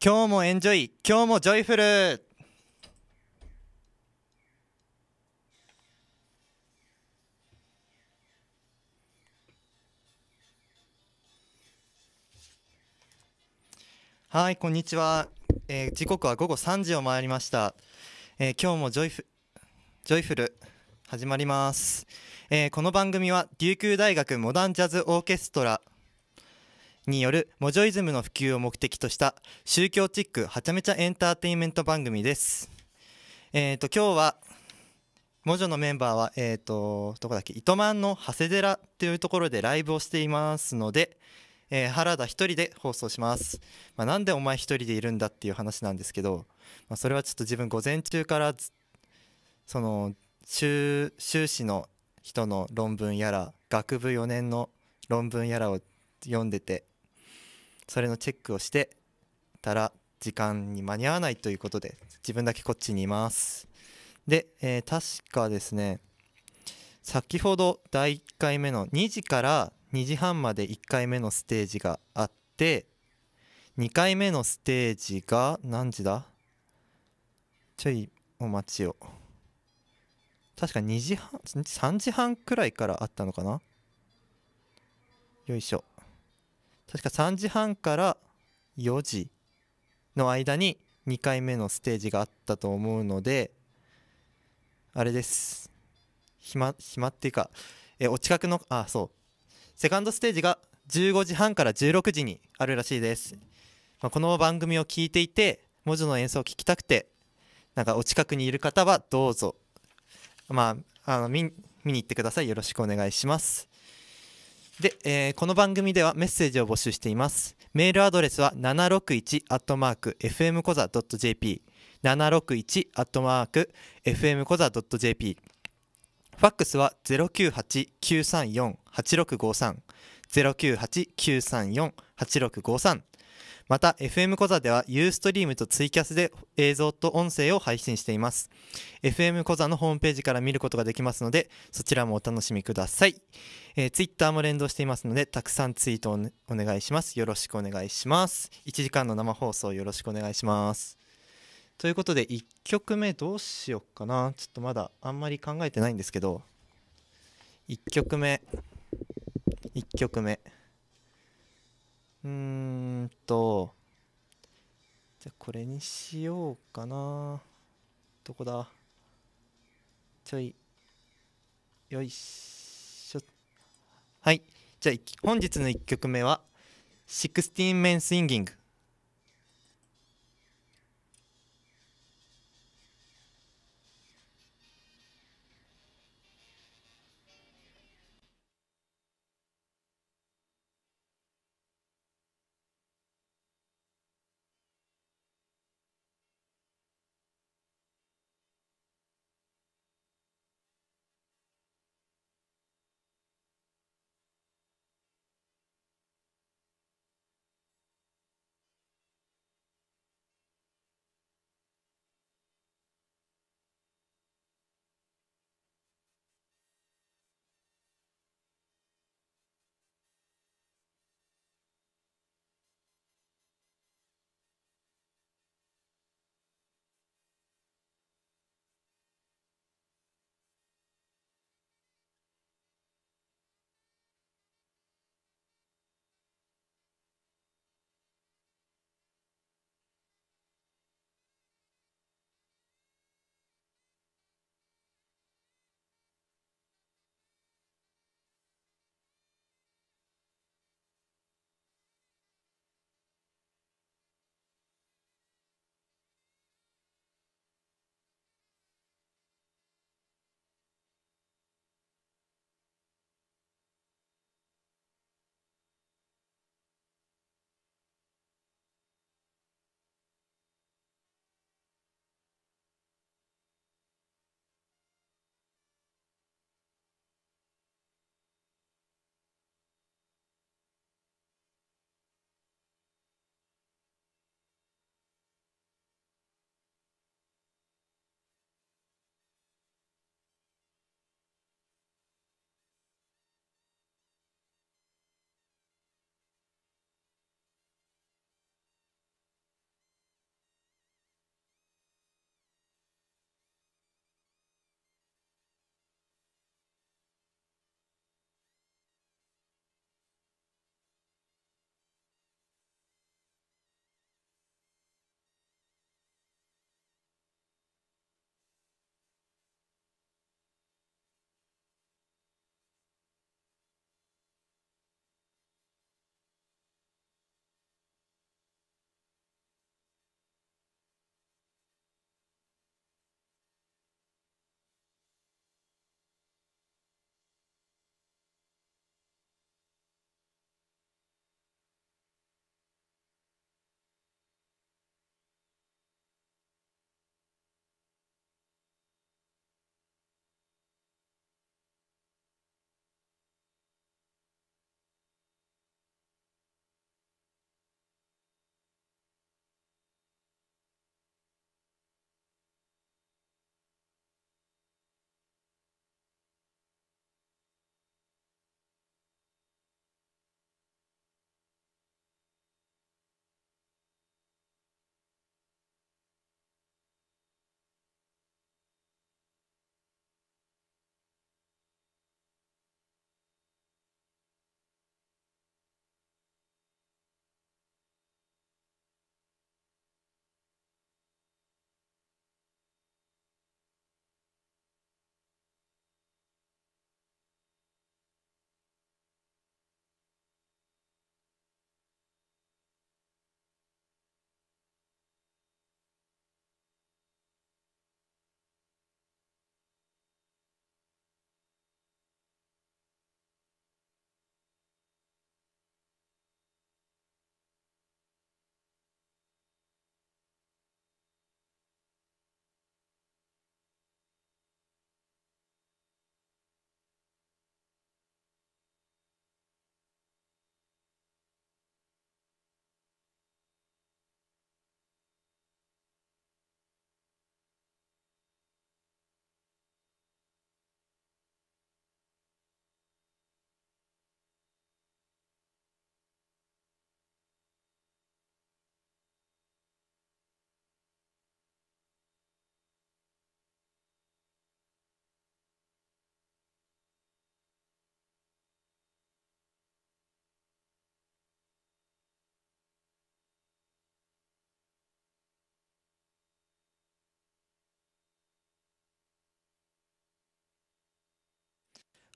今日もエンジョイ今日もジョイフルはいこんにちは、えー、時刻は午後3時を回りました、えー、今日もジョイフジョイフル始まります、えー、この番組は琉球大学モダンジャズオーケストラによるモジョイズムの普及を目的とした宗教チックはちゃめちゃエンターテインメント番組です。えっ、ー、と今日はモジョのメンバーはえっ、ー、とどこだっけ糸満の長谷寺というところでライブをしていますので、えー、原田一人で放送します。まあ、なんでお前一人でいるんだっていう話なんですけど、まあ、それはちょっと自分午前中からその修士の人の論文やら学部4年の論文やらを読んでてそれのチェックをしてたら時間に間に合わないということで自分だけこっちにいますで、えー、確かですね先ほど第1回目の2時から2時半まで1回目のステージがあって2回目のステージが何時だちょいお待ちを確か2時半3時半くらいからあったのかなよいしょ確か3時半から4時の間に2回目のステージがあったと思うのであれです暇暇っていうかえお近くのあそうセカンドステージが15時半から16時にあるらしいです、まあ、この番組を聞いていて文字の演奏を聴きたくてなんかお近くにいる方はどうぞまああの見に行ってくださいよろしくお願いしますで、えー、この番組ではメッセージを募集しています。メールアドレスは 761-fmkoza.jp 761-fmkoza.jp ファックスは098-934-8653 098-934-8653また FM 小座では Ustream とツイキャスで映像と音声を配信しています FM 小座のホームページから見ることができますのでそちらもお楽しみください、えー、Twitter も連動していますのでたくさんツイートを、ね、お願いしますよろしくお願いします1時間の生放送よろしくお願いしますということで1曲目どうしよっかなちょっとまだあんまり考えてないんですけど1曲目1曲目とじゃこれにしようかなどこだちょいよいしょはいじゃあ本日の1曲目は「16 Men Singing」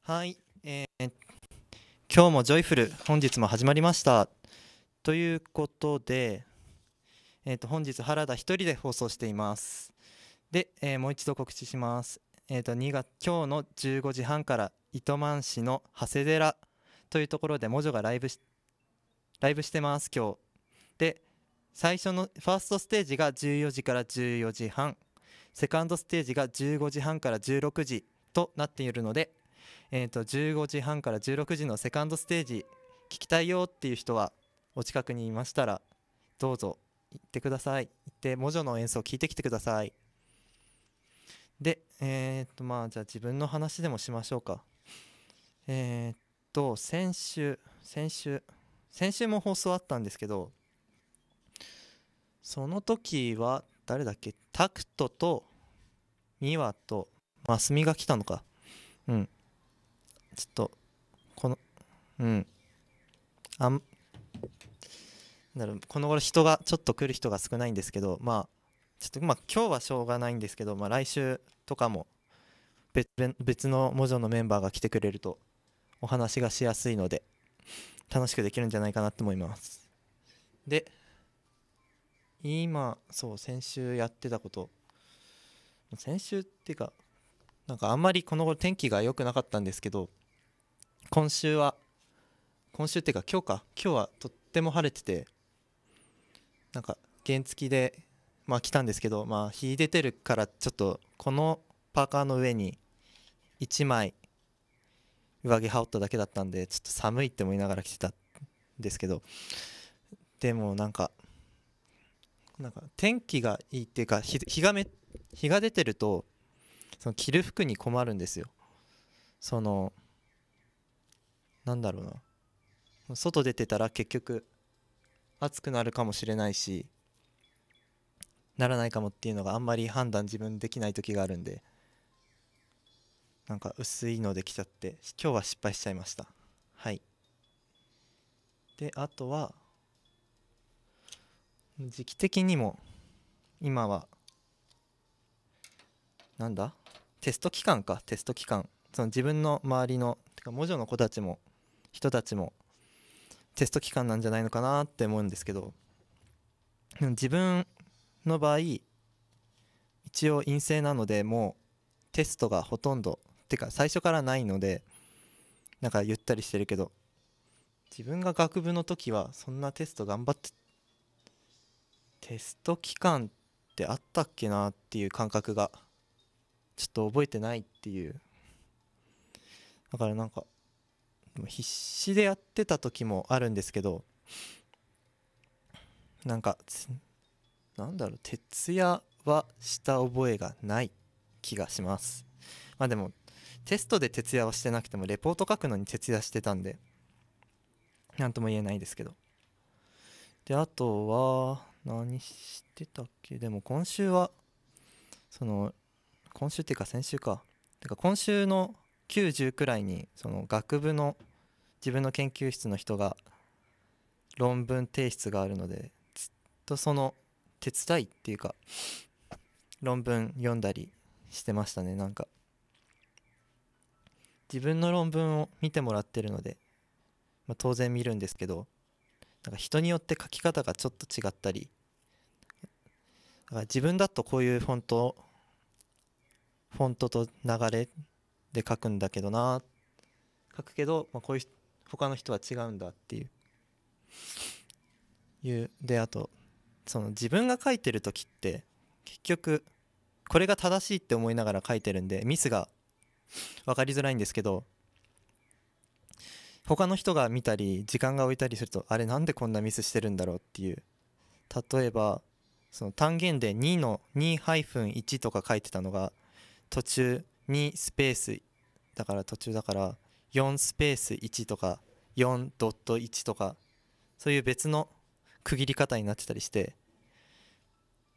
はい、えー、今日もジョイフル本日も始まりましたということで、えー、と本日原田1人で放送していますで、えー、もう一度告知します、えー、と2月今日の15時半から糸満市の長谷寺というところでモジョがライブしライブしてます今日で最初のファーストステージが14時から14時半セカンドステージが15時半から16時となっているのでえー、と15時半から16時のセカンドステージ聞きたいよっていう人はお近くにいましたらどうぞ行ってください行ってモジョの演奏聞いてきてくださいでえっ、ー、とまあじゃあ自分の話でもしましょうかえっ、ー、と先週先週先週も放送あったんですけどその時は誰だっけタクトとミワとマスミが来たのかうんちょっとこのうんあんなるこの頃人がちょっと来る人が少ないんですけどまあちょっとまあ今日はしょうがないんですけど、まあ、来週とかも別別の文書のメンバーが来てくれるとお話がしやすいので楽しくできるんじゃないかなと思いますで今そう先週やってたこと先週っていうかなんかあんまりこの頃天気が良くなかったんですけど今週は今週っていうか今日か今日はとっても晴れててなんか原付でまあ来たんですけどまあ日出てるからちょっとこのパーカーの上に1枚上着羽織っただけだったんでちょっと寒いって思いながら来てたんですけどでもなんかなんか天気がいいっていうか日がめ日が出てるとその着る服に困るんですよそのなんだろうな外出てたら結局暑くなるかもしれないしならないかもっていうのがあんまり判断自分できない時があるんでなんか薄いのできちゃって今日は失敗しちゃいましたはいであとは時期的にも今はなんだテスト期間かテスト期間その自分の周りのてか文字の子たちも人たちもテスト期間なんじゃないのかなって思うんですけど自分の場合一応陰性なのでもうテストがほとんどてか最初からないのでなんかゆったりしてるけど自分が学部の時はそんなテスト頑張ってテスト期間ってあったっけなっていう感覚がちょっと覚えてないっていうだからなんか必死でやってた時もあるんですけどなんかなんだろう徹夜はした覚えがない気がしますまあでもテストで徹夜はしてなくてもレポート書くのに徹夜してたんで何とも言えないですけどであとは何してたっけでも今週はその今週っていうか先週かてか今週の90くらいにその学部の自分の研究室の人が論文提出があるのでずっとその手伝いっていうか論文読んだりしてましたねなんか自分の論文を見てもらってるので、まあ、当然見るんですけどなんか人によって書き方がちょっと違ったりだから自分だとこういうフォントフォントと流れで書くんだけどな書くけど、まあ、こういう他の人は違うんだっていういうであとその自分が書いてる時って結局これが正しいって思いながら書いてるんでミスが分かりづらいんですけど他の人が見たり時間が置いたりするとあれなんでこんなミスしてるんだろうっていう例えばその単元で2の2-1とか書いてたのが途中2スペースだから途中だから4スペース1とか4.1とかそういう別の区切り方になってたりして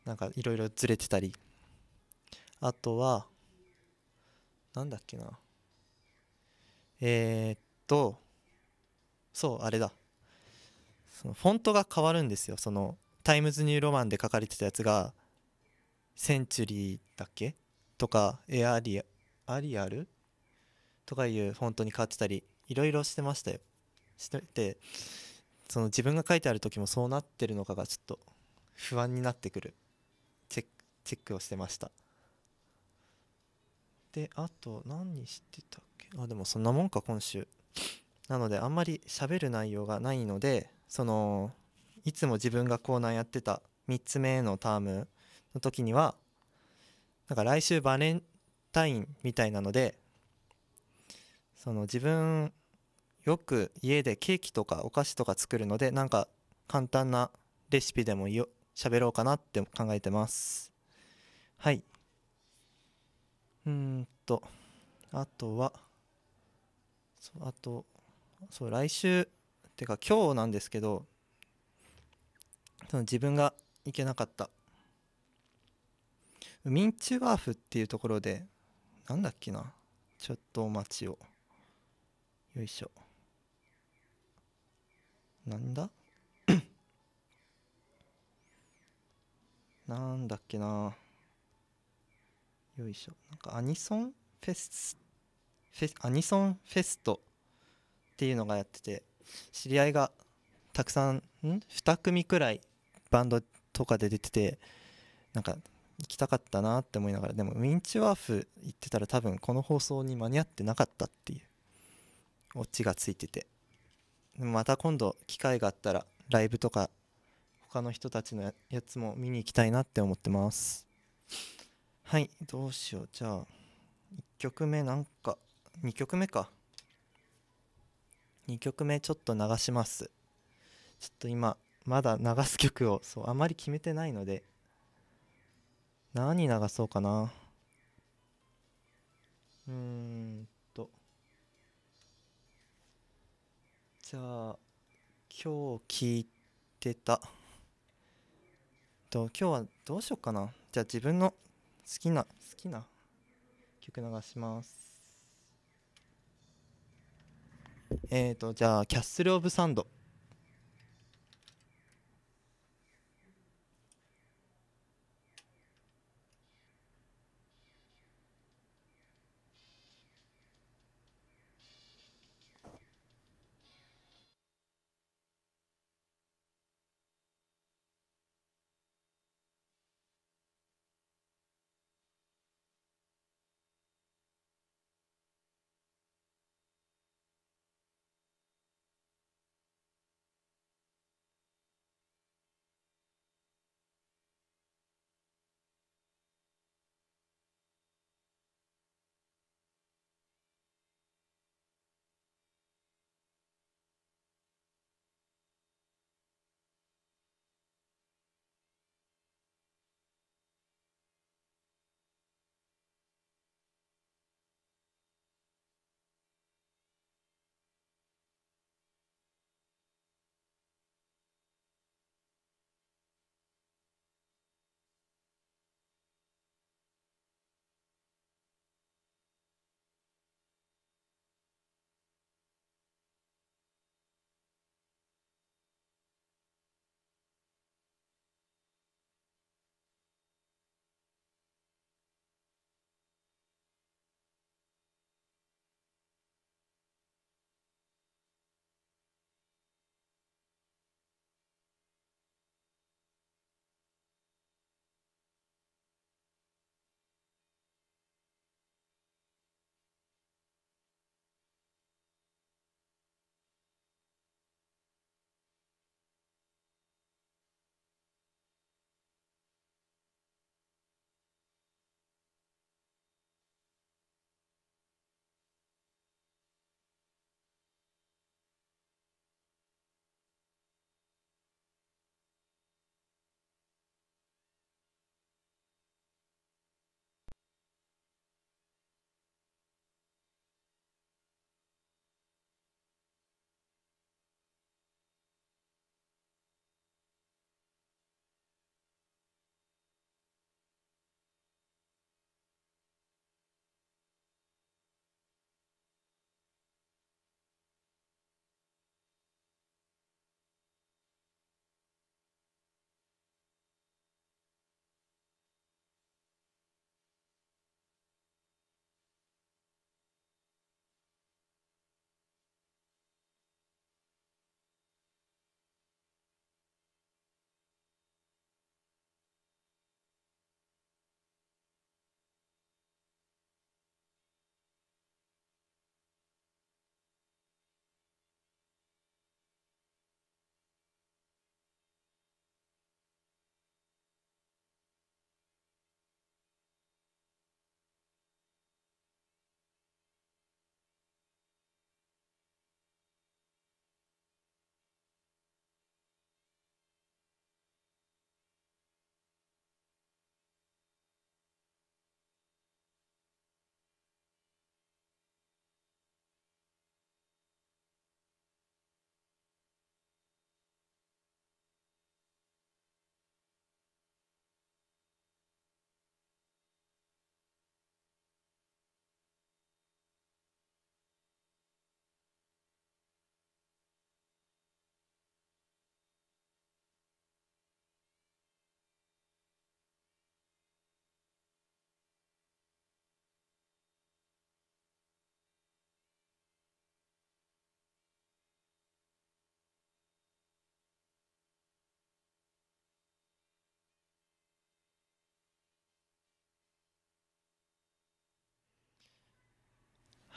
なんかいろいろずれてたりあとはなんだっけなえー、っとそうあれだそのフォントが変わるんですよそのタイムズニューロマンで書かれてたやつがセンチュリーだっけとかエアリアアリアルとかいうフォントに変わってたりいろいろしてましたよしててその自分が書いてある時もそうなってるのかがちょっと不安になってくるチェックチェックをしてましたであと何してたっけあでもそんなもんか今週なのであんまり喋る内容がないのでそのいつも自分がコーナーやってた3つ目のタームの時にはなんか来週バレン単位みたいなのでその自分よく家でケーキとかお菓子とか作るのでなんか簡単なレシピでもよ喋ろうかなって考えてますはいうんとあとはあとそう来週ってか今日なんですけどその自分が行けなかったミンチュワーフっていうところでなんだっけなちょっとお待ちをよいしょなんだ なんだっけなよいしょなんかアニソンフェスフェスアニソンフェストっていうのがやってて知り合いがたくさんん2組くらいバンドとかで出ててなんか行きたかったなって思いながらでもウィンチワーフ行ってたら多分この放送に間に合ってなかったっていうオチがついててまた今度機会があったらライブとか他の人たちのやつも見に行きたいなって思ってますはいどうしようじゃあ1曲目なんか2曲目か2曲目ちょっと流しますちょっと今まだ流す曲をそうあまり決めてないので何流そうかなうーんとじゃあ今日聞いてたと今日はどうしようかなじゃあ自分の好きな好きな曲流しますえっ、ー、とじゃあ「キャッスル・オブ・サンド」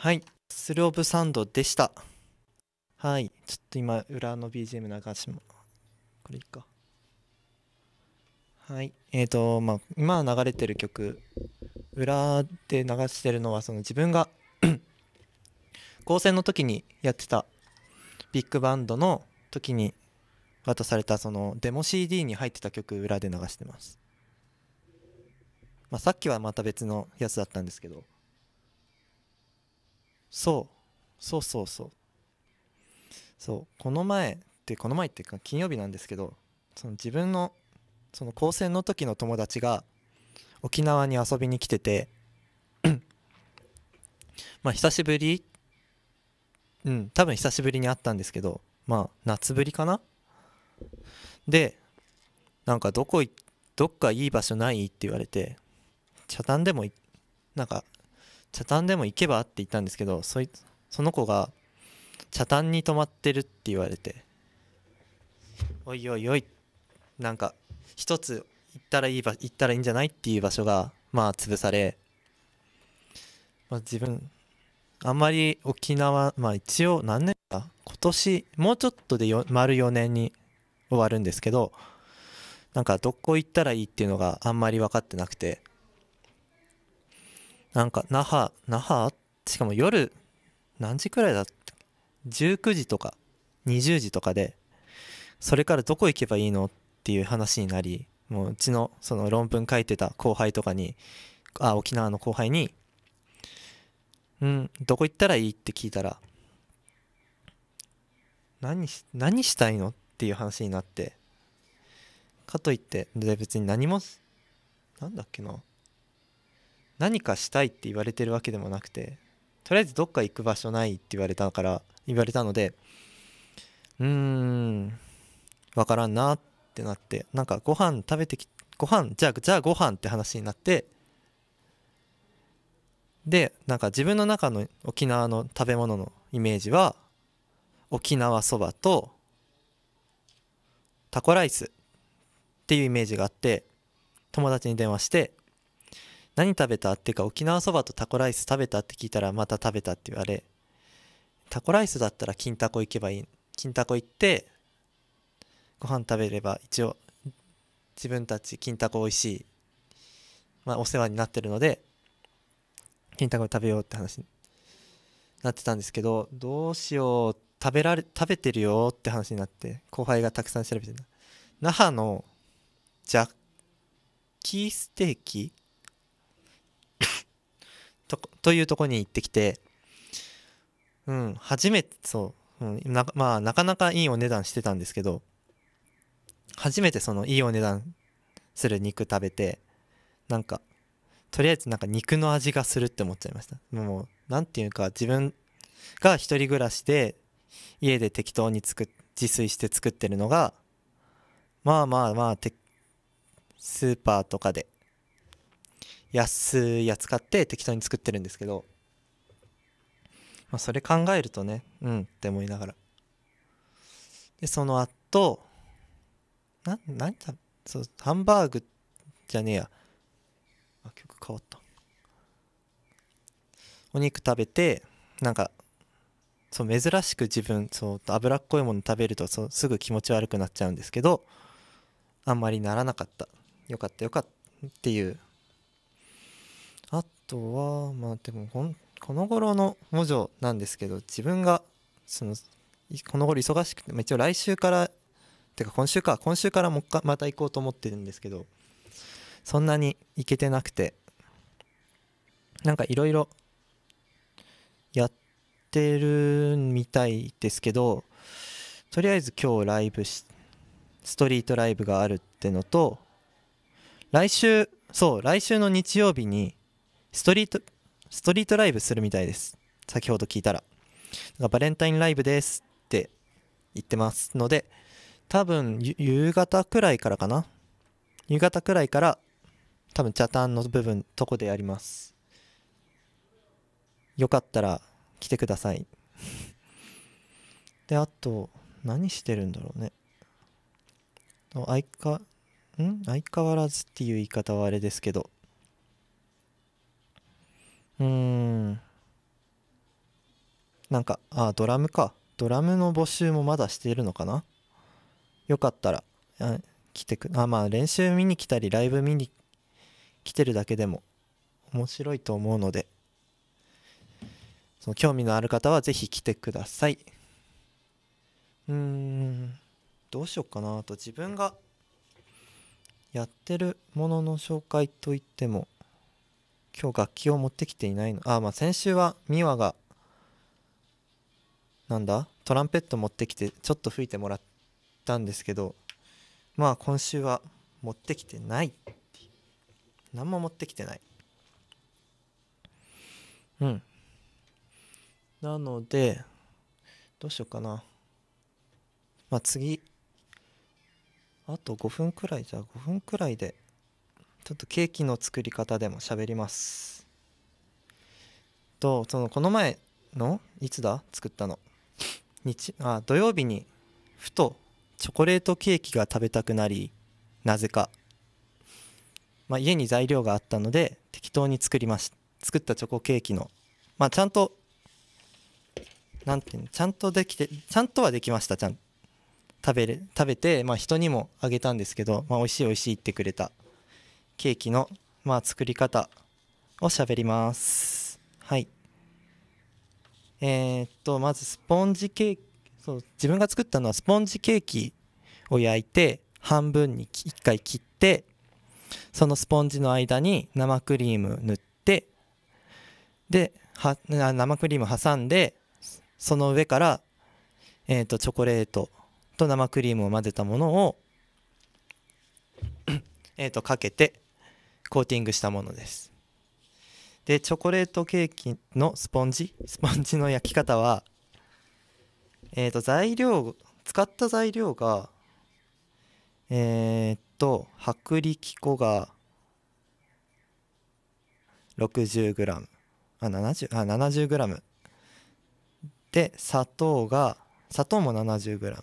はい、スルオブサンドでした。はい、ちょっと今裏の BGM 流しもこれいいか。はい、えっ、ー、とまあ今流れてる曲裏で流してるのはその自分が 高専の時にやってたビッグバンドの時に渡されたそのデモ CD に入ってた曲裏で流してます。まあ、さっきはまた別のやつだったんですけど。そうそうそうそうそうこの前ってこの前っていうか金曜日なんですけどその自分のその高専の時の友達が沖縄に遊びに来てて まあ久しぶりうん多分久しぶりに会ったんですけどまあ夏ぶりかなでなんかどこどっかいい場所ないって言われて茶壇でもなんか茶炭でも行けばって言ったんですけどそいその子が茶炭に泊まってるって言われておいおいおいなんか一つ行ったらいいば行ったらいいんじゃないっていう場所がまあ潰され、まあ、自分あんまり沖縄まあ一応何年か今年もうちょっとで丸4年に終わるんですけどなんかどこ行ったらいいっていうのがあんまり分かってなくてなんか那覇那覇しかも夜何時くらいだった19時とか20時とかでそれからどこ行けばいいのっていう話になりもううちのその論文書いてた後輩とかにあ沖縄の後輩に「うんどこ行ったらいい?」って聞いたら何「何したいの?」っていう話になってかといって別に何もなんだっけな何かしたいって言われてるわけでもなくてとりあえずどっか行く場所ないって言われたから言われたのでうーん分からんなってなってなんかご飯食べてきご飯じゃあじゃあご飯って話になってでなんか自分の中の沖縄の食べ物のイメージは沖縄そばとタコライスっていうイメージがあって友達に電話して何食べたっていうか沖縄そばとタコライス食べたって聞いたらまた食べたって言われタコライスだったら金タコ行けばいい金タコ行ってご飯食べれば一応自分たち金タコ美味しい、まあ、お世話になってるので金タコ食べようって話になってたんですけどどうしよう食べられ食べてるよって話になって後輩がたくさん調べて那覇のジャッキーステーキとというとこに行ってきて、うん、初めて、そう、うんなまあ、なかなかいいお値段してたんですけど、初めてそのいいお値段する肉食べて、なんか、とりあえずなんか肉の味がするって思っちゃいました。もう、何て言うか、自分が1人暮らしで、家で適当に作自炊して作ってるのが、まあまあまあ、スーパーとかで安いやつ買って適当に作ってるんですけど、まあ、それ考えるとねうんって思いながらでその後な何だそうハンバーグじゃねえやあ曲変わったお肉食べてなんかそう珍しく自分そう脂っこいもの食べるとそうすぐ気持ち悪くなっちゃうんですけどあんまりならなかったよかったよかったっていうとはまあでもこの頃の文書なんですけど自分がそのこの頃忙しくて、まあ、一応来週からてか今週か今週からもうまた行こうと思ってるんですけどそんなに行けてなくてなんかいろいろやってるみたいですけどとりあえず今日ライブしストリートライブがあるってのと来週そう来週の日曜日にストリート、ストリートライブするみたいです。先ほど聞いたら。なんかバレンタインライブですって言ってますので、多分夕方くらいからかな。夕方くらいから多分チャタンの部分とこでやります。よかったら来てください。で、あと、何してるんだろうね。相かん相変わらずっていう言い方はあれですけど、うんなんかあドラムかドラムの募集もまだしているのかなよかったら来てくあまあ練習見に来たりライブ見に来てるだけでも面白いと思うのでその興味のある方はぜひ来てくださいうんどうしようかなあと自分がやってるものの紹介といっても今日楽器を持ってきていないのあまあ先週はミワがなんだトランペット持ってきてちょっと吹いてもらったんですけどまあ今週は持ってきてない何も持ってきてないうんなのでどうしようかなまあ次あと5分くらいじゃあ5分くらいでちょっとケーキの作り方でも喋りますとそのこの前のいつだ作ったの日あ土曜日にふとチョコレートケーキが食べたくなりなぜか、まあ、家に材料があったので適当に作りました作ったチョコケーキのまあちゃんとなんていうのちゃんとできてちゃんとはできましたちゃん食べれ食べて、まあ、人にもあげたんですけど、まあ、美味しい美味しいってくれたケーキの、まあ、作り方を喋ります。はい。えー、っと、まずスポンジケーキ、そう、自分が作ったのはスポンジケーキを焼いて、半分に1回切って、そのスポンジの間に生クリーム塗って、で、は生クリーム挟んで、その上から、えー、っと、チョコレートと生クリームを混ぜたものをえっと、かけて、コーティングしたものですでチョコレートケーキのスポンジ スポンジの焼き方は、えー、と材料使った材料がえー、っと薄力粉が 60g ああ 70g で砂糖が砂糖も 70g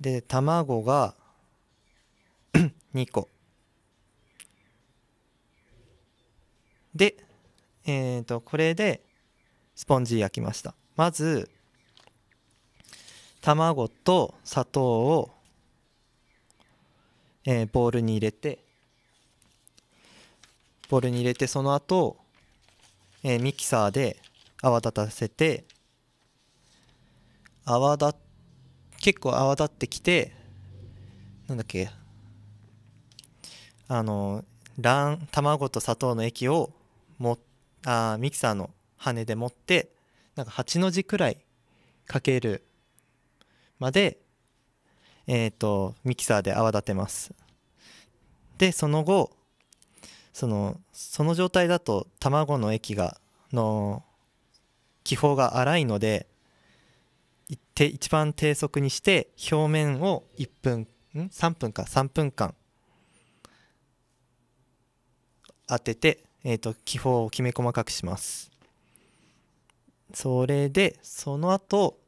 で卵が2 個で、えっ、ー、と、これでスポンジ焼きました。まず、卵と砂糖を、えー、ボウルに入れて、ボウルに入れて、その後、えー、ミキサーで泡立たせて、泡立、結構泡立ってきて、なんだっけ、あの、卵、卵と砂糖の液をもあミキサーの羽で持ってなんか8の字くらいかけるまで、えーと、ミキサーで泡立てますでその後そのその状態だと卵の液がの気泡が荒いので一番低速にして表面を1分ん3分か3分間当ててえっ、ー、と、気泡をきめ細かくします。それで、その後、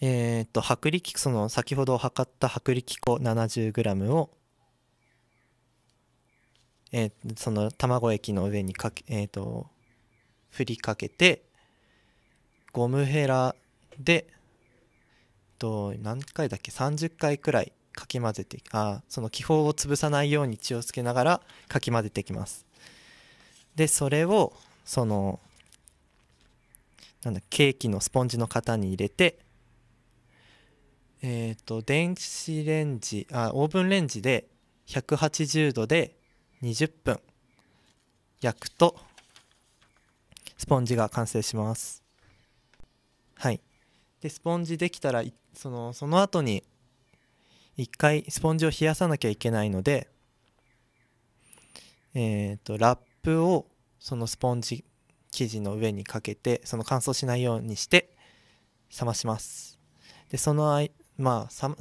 えっ、ー、と、薄力、その先ほど測った薄力粉 70g を、えー、その卵液の上にかけ、えっ、ー、と、振りかけて、ゴムヘラで、と、何回だっけ ?30 回くらいかき混ぜてあその気泡を潰さないように血をつけながらかき混ぜていきますでそれをそのなんだケーキのスポンジの型に入れてえっ、ー、と電子レンジあオーブンレンジで180度で20分焼くとスポンジが完成しますはいでスポンジできたらそのその後に一回スポンジを冷やさなきゃいけないので、えっと、ラップをそのスポンジ生地の上にかけてその乾燥しないようにして冷ましますでそのあいまあさ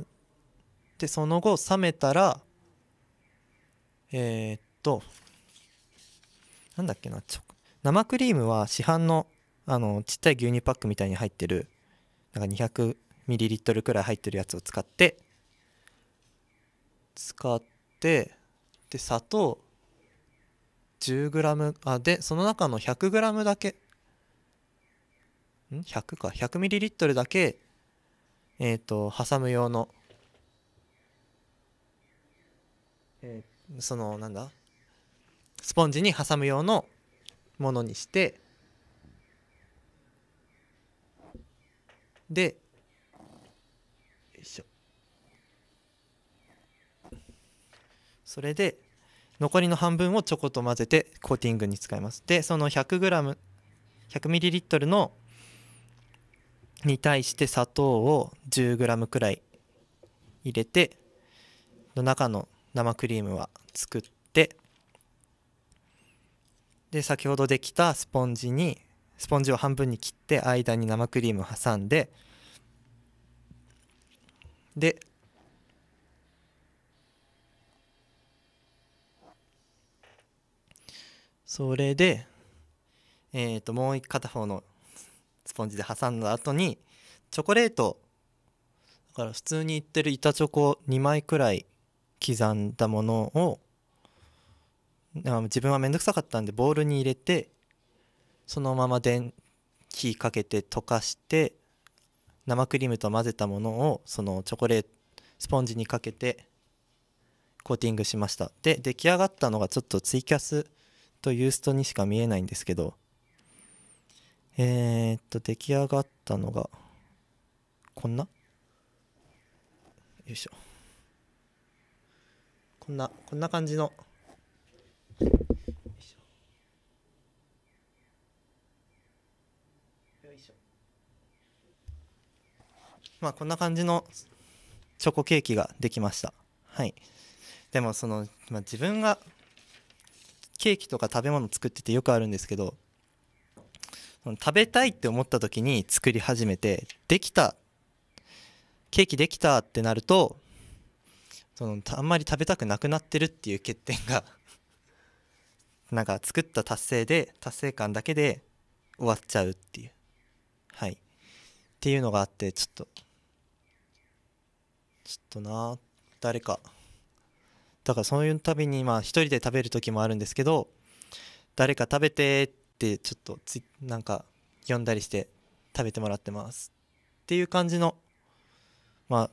でその後冷めたらえっとなんだっけなちょ生クリームは市販のあのちっちゃい牛乳パックみたいに入ってるなんか200ミリリットルくらい入ってるやつを使って使ってで砂糖 10g あでその中の 100g だけん100か 100ml だけえっ、ー、と挟む用の、えー、そのなんだスポンジに挟む用のものにしてでよいしょそれで残りの半分をチョコと混ぜてコーティングに使いますでその 100g100ml のに対して砂糖を 10g くらい入れての中の生クリームは作ってで先ほどできたスポンジにスポンジを半分に切って間に生クリームを挟んででそれで、えー、ともう片方のスポンジで挟んだ後にチョコレートだから普通に売ってる板チョコ2枚くらい刻んだものを自分は面倒くさかったんでボウルに入れてそのまま電気かけて溶かして生クリームと混ぜたものをそのチョコレートスポンジにかけてコーティングしましたで出来上がったのがちょっとツイキャスとユーストにしか見えないんですけど、えー、っと、出来上がったのが、こんなよいしょ。こんな、こんな感じの、よいしょ。よいしょ。まあ、こんな感じのチョコケーキができました。はい。でも、その、まあ、自分がケーキとか食べ物作っててよくあるんですけど食べたいって思った時に作り始めてできたケーキできたってなるとそのあんまり食べたくなくなってるっていう欠点が なんか作った達成で達成感だけで終わっちゃうっていうはいっていうのがあってちょっとちょっとな誰か。だからそういうたびにまあ一人で食べる時もあるんですけど誰か食べてってちょっとつなんか呼んだりして食べてもらってますっていう感じのまあ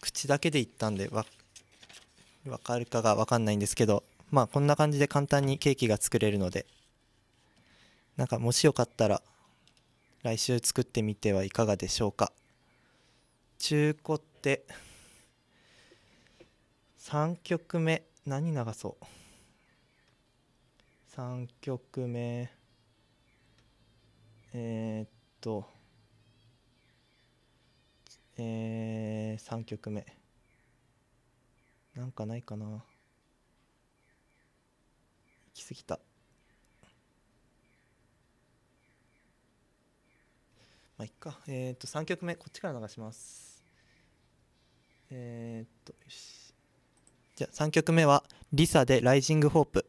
口だけで言ったんでわ分かるかが分かんないんですけどまあこんな感じで簡単にケーキが作れるのでなんかもしよかったら来週作ってみてはいかがでしょうか中古って3曲目何流そう3曲目えー、っとえー、3曲目なんかないかな行き過ぎたまあいっかえー、っと3曲目こっちから流しますえー、っとよしじゃあ3曲目はリサで「ライジングホープ」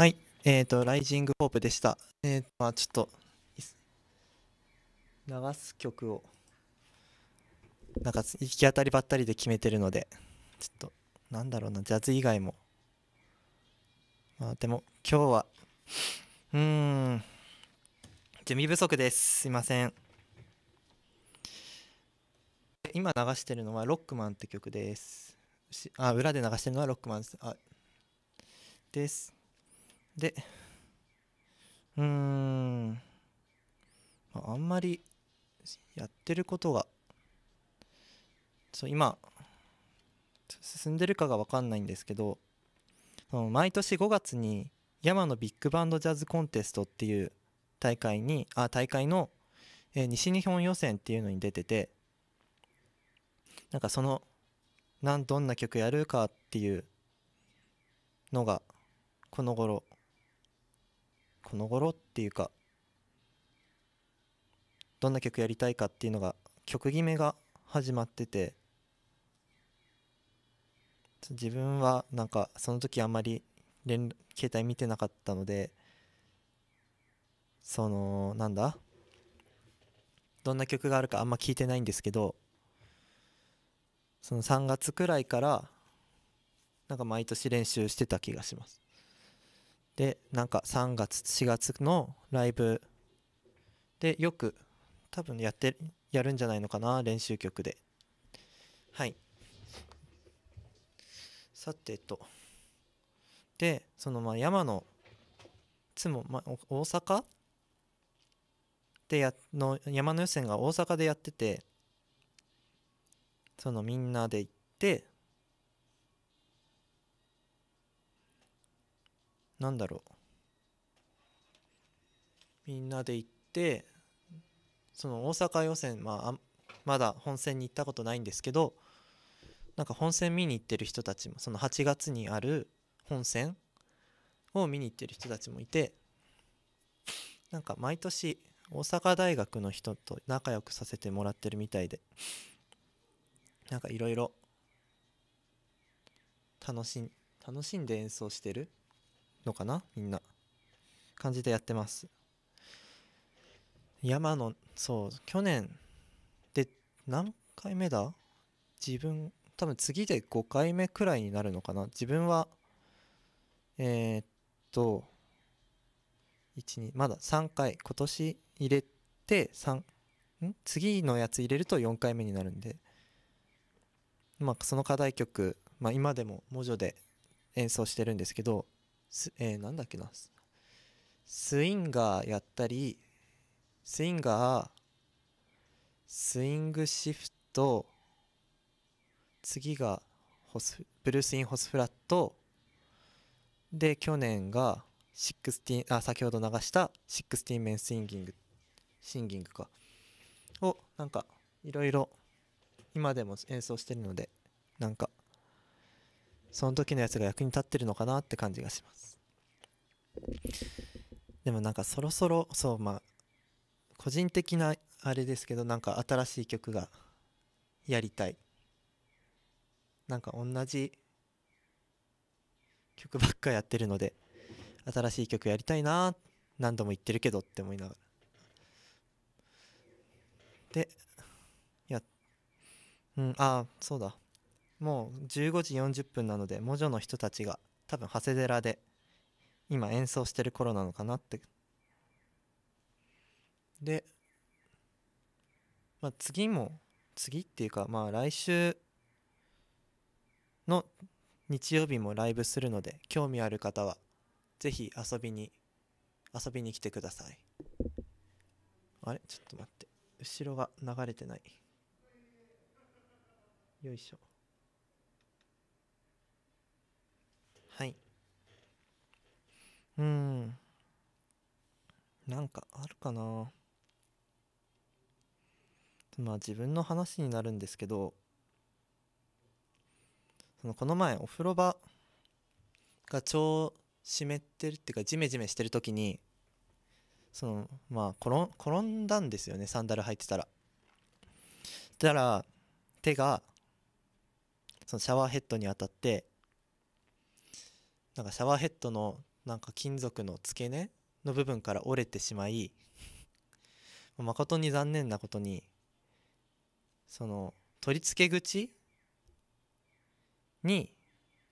はい、えっ、ー、と、ライジングホープでした。えっ、ー、と、まあ、ちょっと、流す曲を、なんか行き当たりばったりで決めてるので、ちょっと、なんだろうな、ジャズ以外も。まあ、でも、今日は、うーん、準備不足です。すいません。今流してるのは「ロックマン」って曲です。あ裏で流してるのは「ロックマン」です。あです。でうーん、あ、んまりやってることがそう今進んでるかが分かんないんですけど毎年5月に山のビッグバンドジャズコンテストっていう大会にあ大会の、えー、西日本予選っていうのに出ててなんかそのなんどんな曲やるかっていうのがこの頃この頃っていうかどんな曲やりたいかっていうのが曲決めが始まってて自分はなんかその時あんまり連携帯見てなかったのでそのなんだどんな曲があるかあんま聞いてないんですけどその3月くらいからなんか毎年練習してた気がしますでなんか3月4月のライブでよく多分やってやるんじゃないのかな練習曲ではいさてとでそのまあ山のつも、まあ、大阪でやの山の予選が大阪でやっててそのみんなで行ってなんだろうみんなで行ってその大阪予選、まあ、まだ本戦に行ったことないんですけどなんか本戦見に行ってる人たちもその8月にある本戦を見に行ってる人たちもいてなんか毎年大阪大学の人と仲良くさせてもらってるみたいでなんかいろいろ楽しんで演奏してるのかなみんな感じでやってます山のそう去年で何回目だ自分多分次で5回目くらいになるのかな自分はえー、っと12まだ3回今年入れて3ん次のやつ入れると4回目になるんでまあその課題曲、まあ、今でも文字で演奏してるんですけどえー、なんだっけなスインガーやったりスインガースイングシフト次がホスブルースインホスフラットで去年がシックスティンあ先ほど流したシックスティン・メンスインギングシンギングかをなんかいろいろ今でも演奏してるのでなんかその時のやつが役に立ってるのかなって感じがしますでもなんかそろそろそうまあ個人的なあれですけどなんか新しい曲がやりたいなんか同じ曲ばっかやってるので新しい曲やりたいな何度も言ってるけどって思いながらでいやうんああそうだもう15時40分なのでモジョの人たちが多分長谷寺で今演奏してる頃なのかなってで、まあ、次も次っていうかまあ来週の日曜日もライブするので興味ある方はぜひ遊びに遊びに来てくださいあれちょっと待って後ろが流れてないよいしょうんなんかあるかなまあ自分の話になるんですけどそのこの前お風呂場が超湿ってるっていうかジメジメしてる時にそのまあ転んだんですよねサンダル履いてたら。たら手がそのシャワーヘッドに当たってなんかシャワーヘッドのなんか金属の付け根の部分から折れてしまい誠に残念なことにその取り付け口に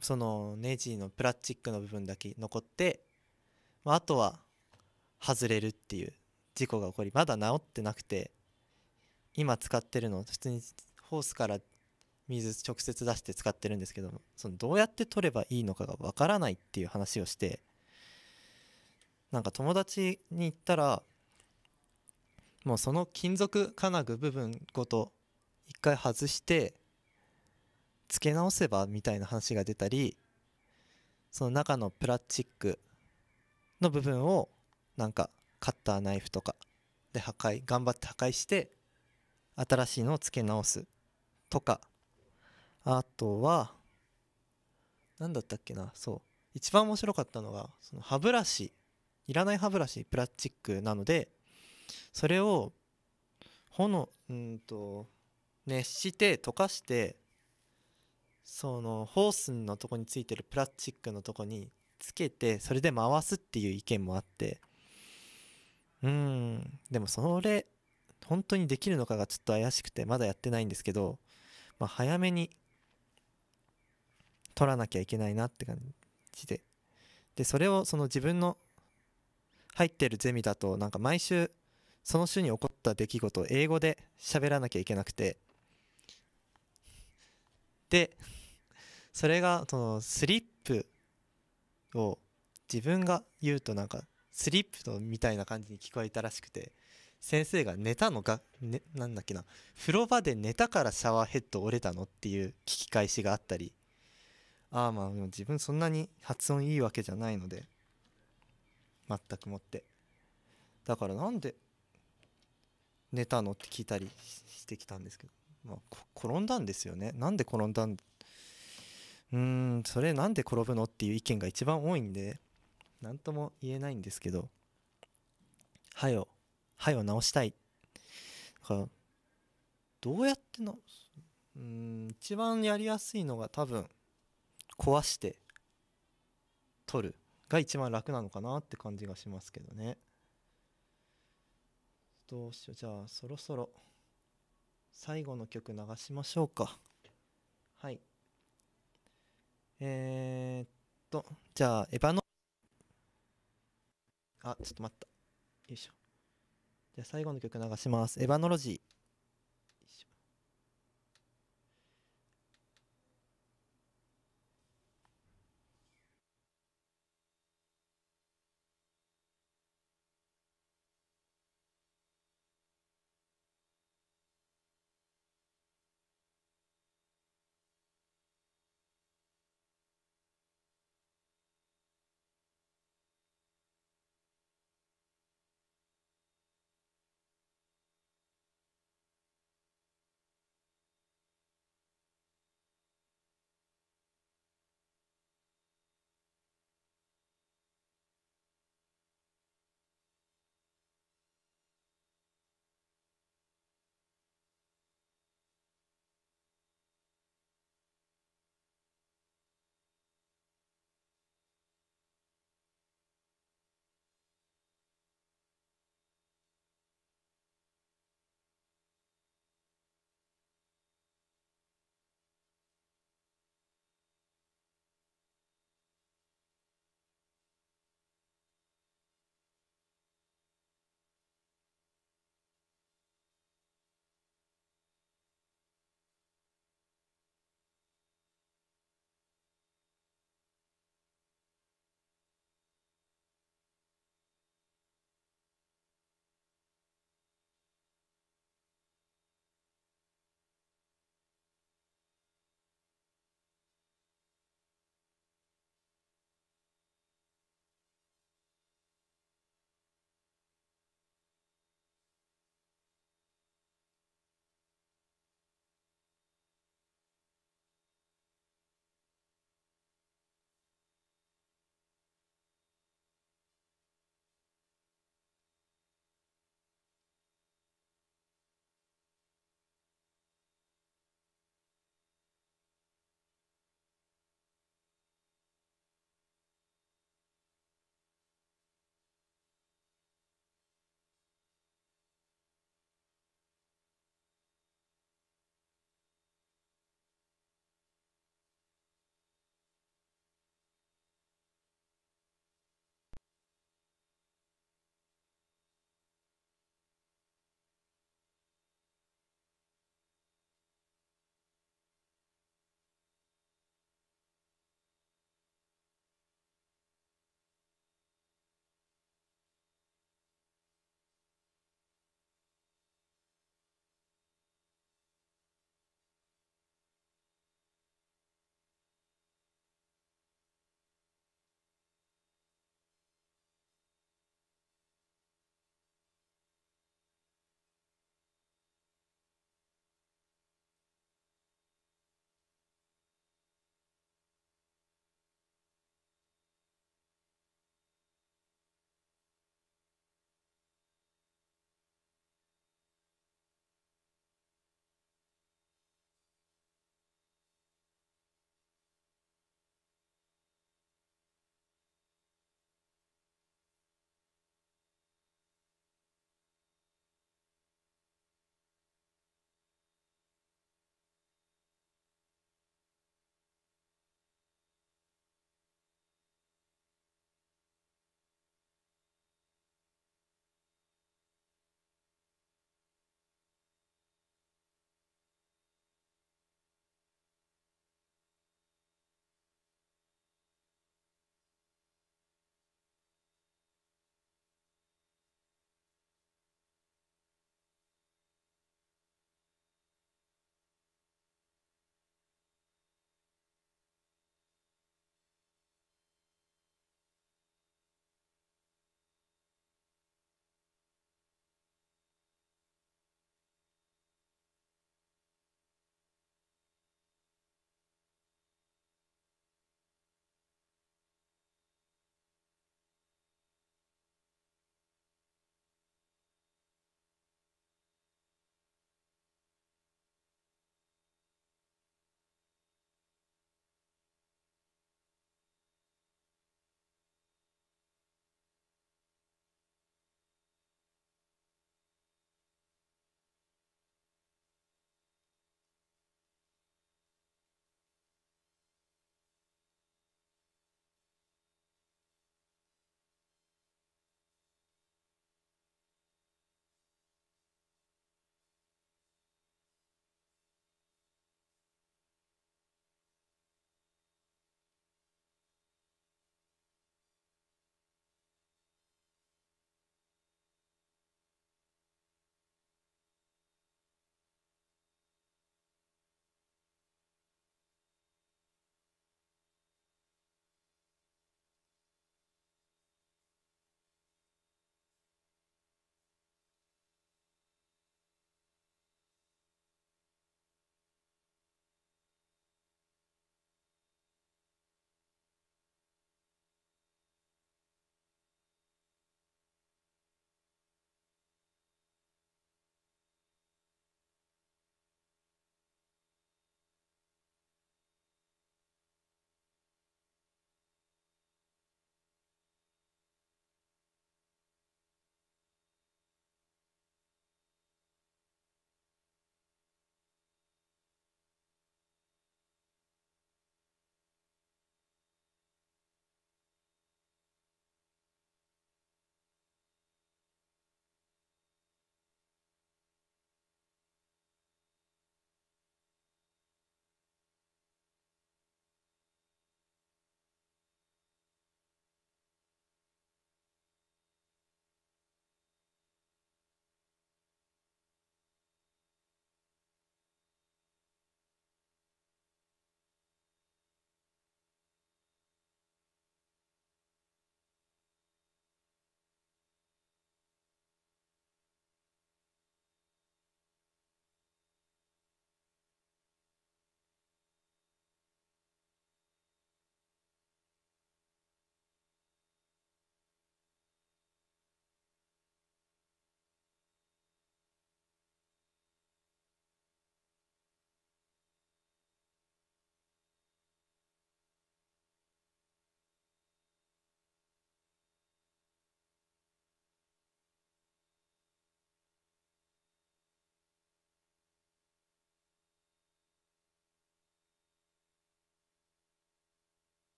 そのネジのプラスチックの部分だけ残って、まあ、あとは外れるっていう事故が起こりまだ治ってなくて今使ってるの普通にホースから水直接出して使ってるんですけどそのどうやって取ればいいのかがわからないっていう話をしてなんか友達に行ったらもうその金属金具部分ごと一回外して付け直せばみたいな話が出たりその中のプラスチックの部分をなんかカッターナイフとかで破壊頑張って破壊して新しいのを付け直すとかあとは何だったっけなそう一番面白かったのがその歯ブラシいらない歯ブラシプラスチックなのでそれを炎うんと熱して溶かしてそのホースのとこについてるプラスチックのとこにつけてそれで回すっていう意見もあってうんでもそれ本当にできるのかがちょっと怪しくてまだやってないんですけど、まあ、早めに取らなきゃいけないなって感じででそれをその自分の入ってるゼミだとなんか毎週その週に起こった出来事を英語で喋らなきゃいけなくてでそれがそのスリップを自分が言うとなんかスリップとみたいな感じに聞こえたらしくて先生が寝たのが、ね、なんだっけな風呂場で寝たからシャワーヘッド折れたのっていう聞き返しがあったりああまあ自分そんなに発音いいわけじゃないので全くもってだからなんで寝たのって聞いたりしてきたんですけど、まあ、転んだんですよねなんで転んだんうんそれなんで転ぶのっていう意見が一番多いんで何とも言えないんですけどはよはよ直したいだからどうやってのうん一番やりやすいのが多分壊して取るが一番楽なのかなって感じがしますけどねどうしようじゃあそろそろ最後の曲流しましょうかはいえー、っとじゃあエヴァのあちょっと待ったよいしょじゃあ最後の曲流しますエヴァノロジー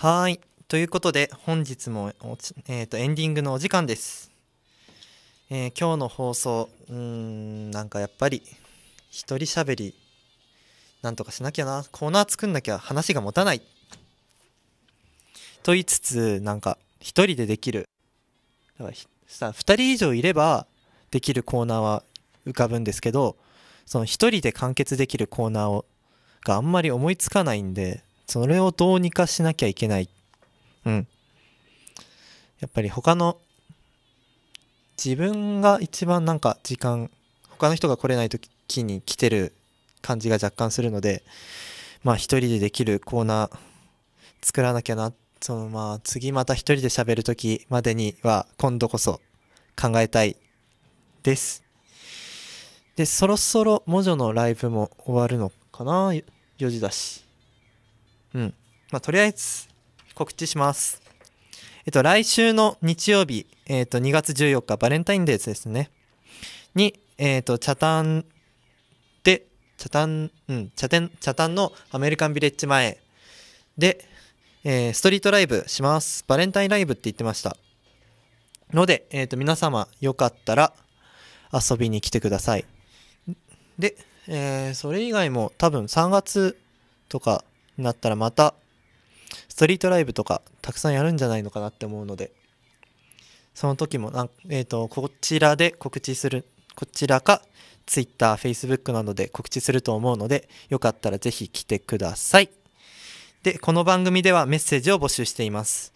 はい。ということで、本日もえーと、とエンディングのお時間です。えー、今日の放送、うん、なんかやっぱり、一人喋り、なんとかしなきゃな、コーナー作んなきゃ話が持たない。と言いつつ、なんか、一人でできる。だからさ、二人以上いれば、できるコーナーは浮かぶんですけど、その一人で完結できるコーナーを、があんまり思いつかないんで、それをどうにかしなきゃいけない。うん。やっぱり他の、自分が一番なんか時間、他の人が来れない時に来てる感じが若干するので、まあ一人でできるコーナー作らなきゃな。そのまあ次また一人で喋る時までには今度こそ考えたいです。で、そろそろ文書のライブも終わるのかな ?4 時だし。うん。まあ、とりあえず、告知します。えっと、来週の日曜日、えっと、2月14日、バレンタインデーですね。に、えっと、チャタンで、チャタン、うん、チャテン、チャタンのアメリカンビレッジ前で、えー、ストリートライブします。バレンタインライブって言ってました。ので、えっ、ー、と、皆様よかったら遊びに来てください。で、えー、それ以外も多分3月とかになったらまたストリートライブとかたくさんやるんじゃないのかなって思うのでその時もな、えーと、こちらで告知するこちらか Twitter、Facebook などで告知すると思うのでよかったらぜひ来てくださいでこの番組ではメッセージを募集しています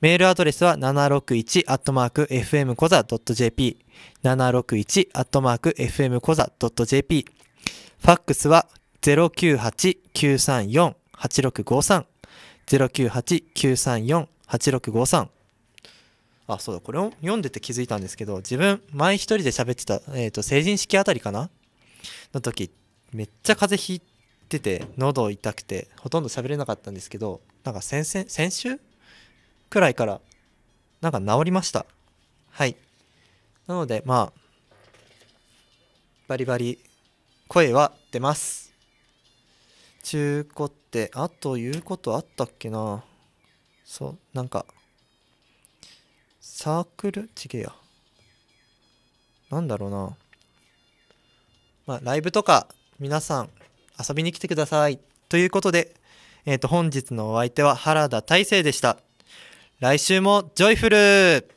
メールアドレスは7 6 1 f m c o z a j p 7 6 1 f m c o z a j p ファックスは098-934 098-934-8653あそうだこれを読んでて気づいたんですけど自分前一人で喋ってた、えーと、成人式あたりかなの時めっちゃ風邪ひいてて喉痛くてほとんど喋れなかったんですけどなんか先々先週くらいからなんか治りましたはいなのでまあバリバリ声は出ます中古って、あと言うことあったっけなそう、なんか、サークル違えや。なんだろうな。まあ、ライブとか、皆さん、遊びに来てください。ということで、えっ、ー、と、本日のお相手は原田大成でした。来週もジョイフル